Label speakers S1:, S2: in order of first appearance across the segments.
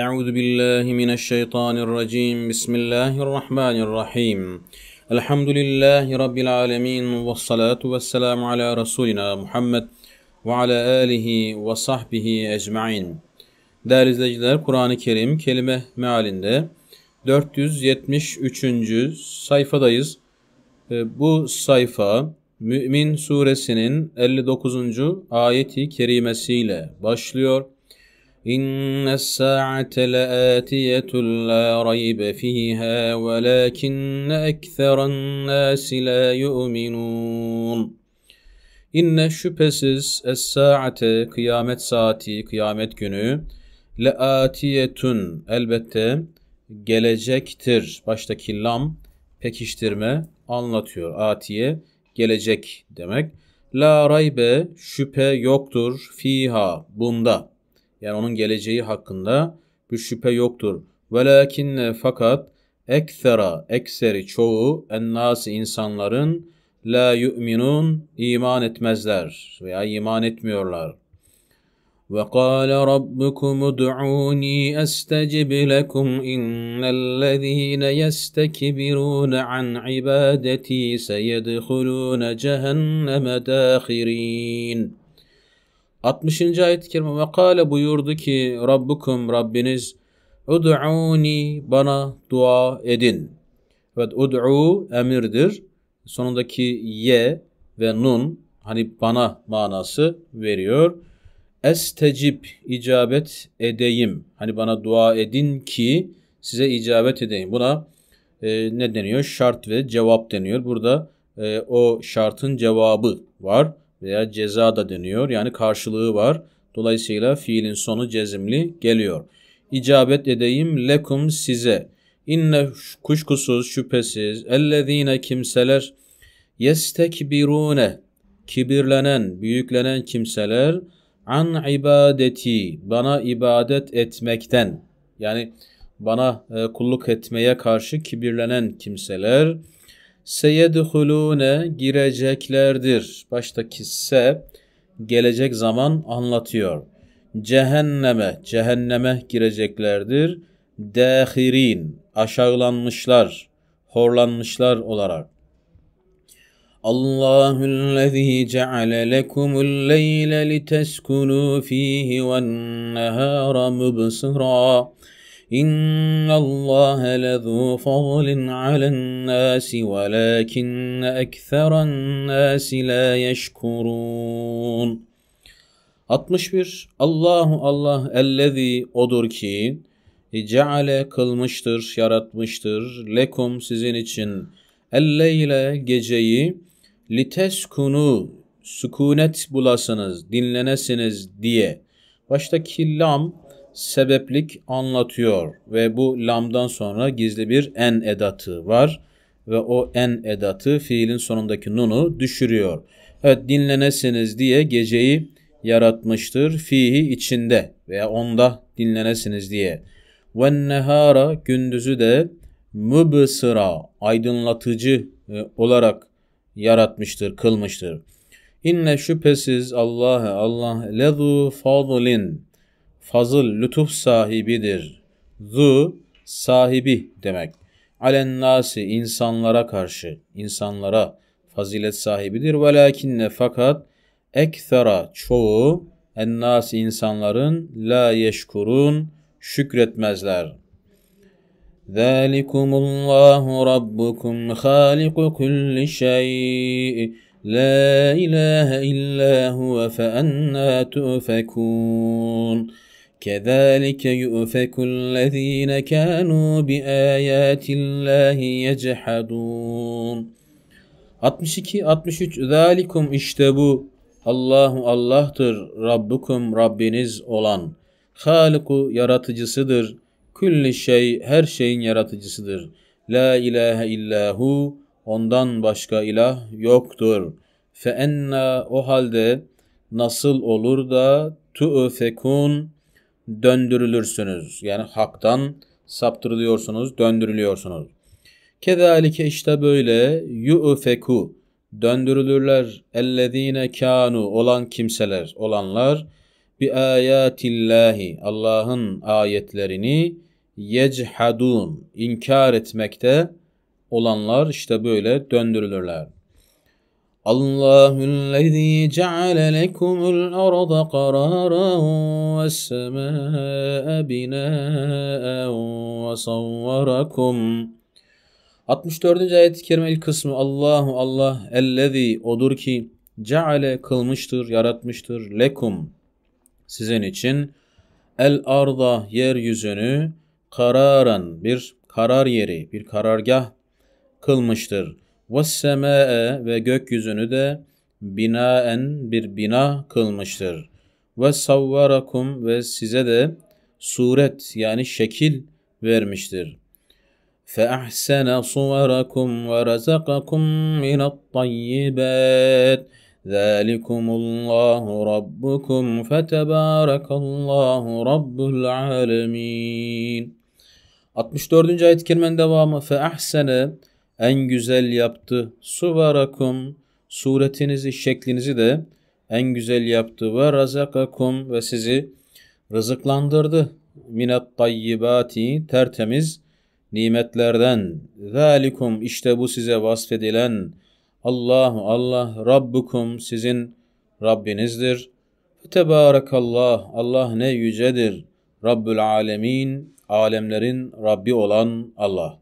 S1: أعوذ بالله من الشيطان الرجيم بسم الله الرحمن الرحيم الحمد لله رب العالمين والصلاة والسلام على رسولنا Muhammed ve ala alihi ve sahbihi ecmain. Değerli izleyiciler, Kur'an-ı Kerim kelime mealinde 473. sayfadayız. Ee, bu sayfa Mü'min suresinin 59. ayeti kerimesiyle başlıyor. إن الساعة لآتية لا ريب فيها ولكن أكثر الناس لا يؤمنون İnne şüphesiz es-saate kıyamet saati, kıyamet günü leatiyetun elbette gelecektir. Baştaki lam pekiştirme anlatıyor. Atiye gelecek demek. La raybe şüphe yoktur fiha bunda yani onun geleceği hakkında bir şüphe yoktur. Velakinne fakat eksera ekseri çoğu ennası insanların la yu'minun iman etmezler veya iman etmiyorlar. وقال ربكم ادعوني استجب لكم ان الذين يستكبرون عن عبادتي سيدخلون جهنم داخرين 60. ayet-i kerime ve kâle buyurdu ki Rabbukum Rabbiniz ud'uni bana dua edin. Evet ud'u emirdir. Sonundaki ye ve nun hani bana manası veriyor. Estecip icabet edeyim. Hani bana dua edin ki size icabet edeyim. Buna e, ne deniyor? Şart ve cevap deniyor. Burada e, o şartın cevabı var veya ceza da deniyor. Yani karşılığı var. Dolayısıyla fiilin sonu cezimli geliyor. İcabet edeyim lekum size. İnne kuşkusuz şüphesiz ellezine kimseler yestekbirune kibirlenen, büyüklenen kimseler an ibadeti bana ibadet etmekten yani bana e, kulluk etmeye karşı kibirlenen kimseler seyedhulune gireceklerdir. Baştaki se gelecek zaman anlatıyor. Cehenneme, cehenneme gireceklerdir. Dahirin, aşağılanmışlar, horlanmışlar olarak. الله الذي جعل لكم الليل لتسكنوا فيه والنهار مبصرا إن الله لذو فضل على الناس ولكن أكثر الناس لا يشكرون 61 Allahu Allah ellezî odur ki ceale kılmıştır, yaratmıştır lekum sizin için elleyle geceyi liteskunu sükunet bulasınız, dinlenesiniz diye. Baştaki lam sebeplik anlatıyor ve bu lamdan sonra gizli bir en edatı var ve o en edatı fiilin sonundaki nunu düşürüyor. Evet dinlenesiniz diye geceyi yaratmıştır fihi içinde veya onda dinlenesiniz diye. Ve nehara gündüzü de mübsıra aydınlatıcı e, olarak yaratmıştır, kılmıştır. İnne şüphesiz Allah Allah lezu fadlin fazıl, lütuf sahibidir. Zu, sahibi demek. Alen nasi, insanlara karşı, insanlara fazilet sahibidir. Velakinne fakat ekthara çoğu en nasi insanların la yeşkurun şükretmezler.'' ذلكم rabbukum, haliku kulli كل la ilahe إله إلا هو فأنا تؤفكون كذلك يؤفك الذين كانوا بآيات الله يجحدون 62 63 Zalikum işte bu Allahu Allah'tır Rabbukum Rabbiniz olan Haliku yaratıcısıdır Külli şey her şeyin yaratıcısıdır La ilahe illahu ondan başka ilah yoktur Fe enna o halde nasıl olur da tu'fekun döndürülürsünüz. Yani haktan saptırılıyorsunuz, döndürülüyorsunuz. Kedalike işte böyle yu'feku döndürülürler ellezine kanu olan kimseler olanlar bi ayatillahi Allah'ın ayetlerini yechadun inkar etmekte olanlar işte böyle döndürülürler. الله الذي جعل لكم الأرض قرارا والسماء بناء وصوركم 64. ayet-i kerime ilk kısmı Allahu Allah ellezî odur ki ceale kılmıştır, yaratmıştır lekum sizin için el arda yeryüzünü kararan bir karar yeri, bir karargah kılmıştır وَالسَّمَاءَ ve gökyüzünü de binaen bir bina kılmıştır. Ve savvarakum ve size de suret yani şekil vermiştir. فَأَحْسَنَ صُوَرَكُمْ وَرَزَقَكُمْ مِنَ الطَّيِّبَاتِ ذَٰلِكُمُ اللّٰهُ رَبُّكُمْ فَتَبَارَكَ اللّٰهُ رَبُّ الْعَالَمِينَ 64. ayet-i kerimenin devamı فَأَحْسَنَ en güzel yaptı. Suvarakum suretinizi, şeklinizi de en güzel yaptı ve razakakum ve sizi rızıklandırdı. Minat tayyibati tertemiz nimetlerden. Zalikum işte bu size vasfedilen Allahu Allah Rabbukum sizin Rabbinizdir. Tebarakallah Allah ne yücedir. Rabbül alemin alemlerin Rabbi olan Allah.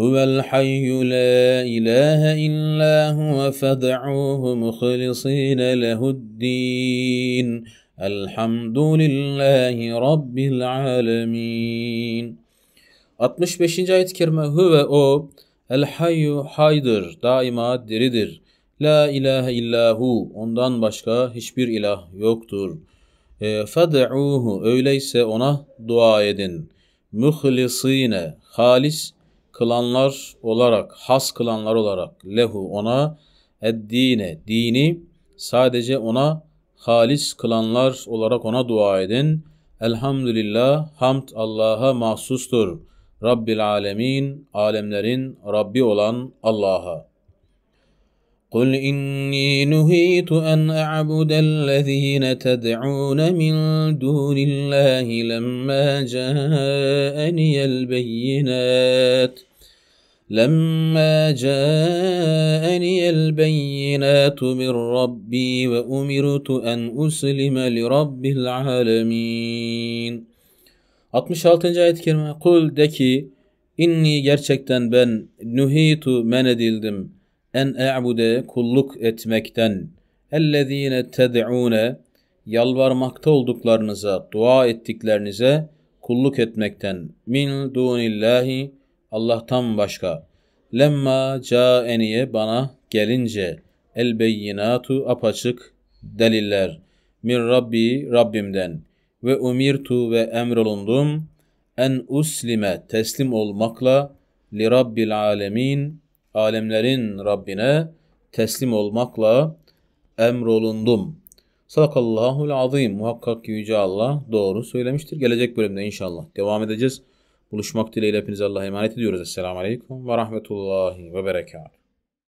S1: هو الحي لا إله إلا هو فادعوه مخلصين له الدين الحمد لله رب العالمين 65. ayet-i kerime Hüve o El hayyu haydır daima diridir. La ilahe illahu ondan başka hiçbir ilah yoktur. E, Fad'uhu öyleyse ona dua edin. Muhlisine halis kılanlar olarak, has kılanlar olarak lehu ona eddine dini sadece ona halis kılanlar olarak ona dua edin. Elhamdülillah hamd Allah'a mahsustur. Rabbil alemin alemlerin Rabbi olan Allah'a. قل إني نهيت أن أعبد الذين تدعون من دون الله لما جاءني البينات لما جاءني البينات من ربي وأمرت أن أسلم لرب العالمين 66. ayet-i kerime Kul de ki inni gerçekten ben nuhitu men edildim en e'bude kulluk etmekten ellezine ted'une yalvarmakta olduklarınıza, dua ettiklerinize kulluk etmekten min dunillahi Allah'tan başka lemma caeniye bana gelince el beyinatu apaçık deliller min Rabbi Rabbimden ve umirtu ve emrolundum en uslime teslim olmakla li Rabbil alemin alemlerin Rabbine teslim olmakla emrolundum. Sadakallahul azim. Muhakkak ki Yüce Allah doğru söylemiştir. Gelecek bölümde inşallah devam edeceğiz. Buluşmak dileğiyle hepinize Allah'a emanet ediyoruz. Esselamu Aleyküm ve Rahmetullahi ve Berekatuhu.